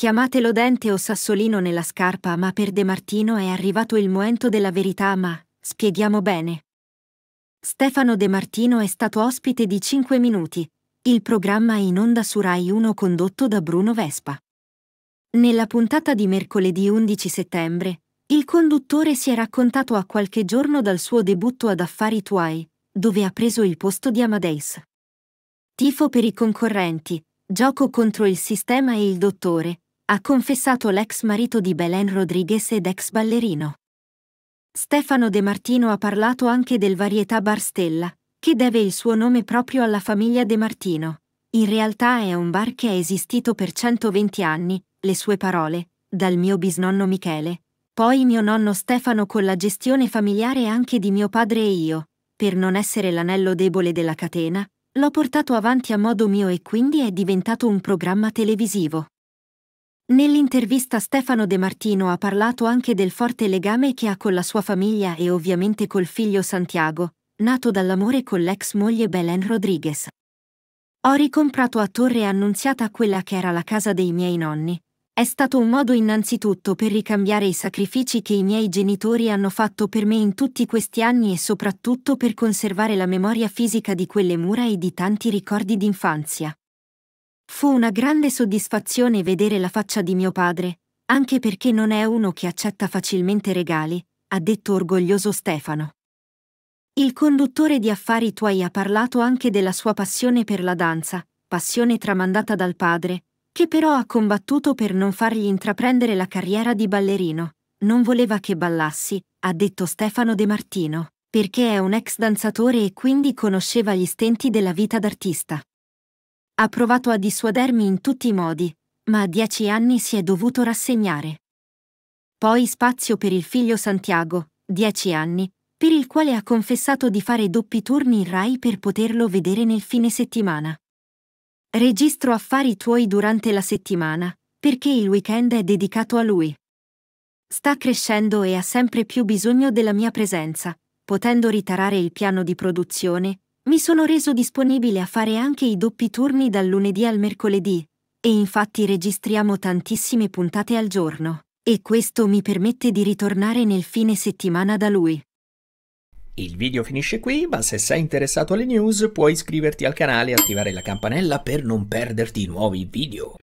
Chiamatelo dente o sassolino nella scarpa, ma per De Martino è arrivato il momento della verità, ma spieghiamo bene. Stefano De Martino è stato ospite di 5 minuti, il programma in onda su Rai 1 condotto da Bruno Vespa. Nella puntata di mercoledì 11 settembre, il conduttore si è raccontato a qualche giorno dal suo debutto ad Affari Tuoi, dove ha preso il posto di Amadeus. Tifo per i concorrenti, gioco contro il sistema e il dottore, ha confessato l'ex marito di Belen Rodriguez ed ex ballerino. Stefano De Martino ha parlato anche del varietà Bar Stella, che deve il suo nome proprio alla famiglia De Martino. In realtà è un bar che è esistito per 120 anni, le sue parole, dal mio bisnonno Michele, poi mio nonno Stefano con la gestione familiare anche di mio padre e io, per non essere l'anello debole della catena, l'ho portato avanti a modo mio e quindi è diventato un programma televisivo. Nell'intervista Stefano De Martino ha parlato anche del forte legame che ha con la sua famiglia e ovviamente col figlio Santiago, nato dall'amore con l'ex moglie Belen Rodriguez. Ho ricomprato a Torre Annunziata quella che era la casa dei miei nonni. È stato un modo innanzitutto per ricambiare i sacrifici che i miei genitori hanno fatto per me in tutti questi anni e soprattutto per conservare la memoria fisica di quelle mura e di tanti ricordi d'infanzia. Fu una grande soddisfazione vedere la faccia di mio padre, anche perché non è uno che accetta facilmente regali, ha detto orgoglioso Stefano. Il conduttore di affari tuoi ha parlato anche della sua passione per la danza, passione tramandata dal padre, che però ha combattuto per non fargli intraprendere la carriera di ballerino. Non voleva che ballassi, ha detto Stefano De Martino, perché è un ex danzatore e quindi conosceva gli stenti della vita d'artista. Ha provato a dissuadermi in tutti i modi, ma a dieci anni si è dovuto rassegnare. Poi spazio per il figlio Santiago, dieci anni, per il quale ha confessato di fare doppi turni in Rai per poterlo vedere nel fine settimana. Registro affari tuoi durante la settimana, perché il weekend è dedicato a lui. Sta crescendo e ha sempre più bisogno della mia presenza, potendo ritarare il piano di produzione, mi sono reso disponibile a fare anche i doppi turni dal lunedì al mercoledì, e infatti registriamo tantissime puntate al giorno, e questo mi permette di ritornare nel fine settimana da lui. Il video finisce qui, ma se sei interessato alle news puoi iscriverti al canale e attivare la campanella per non perderti nuovi video.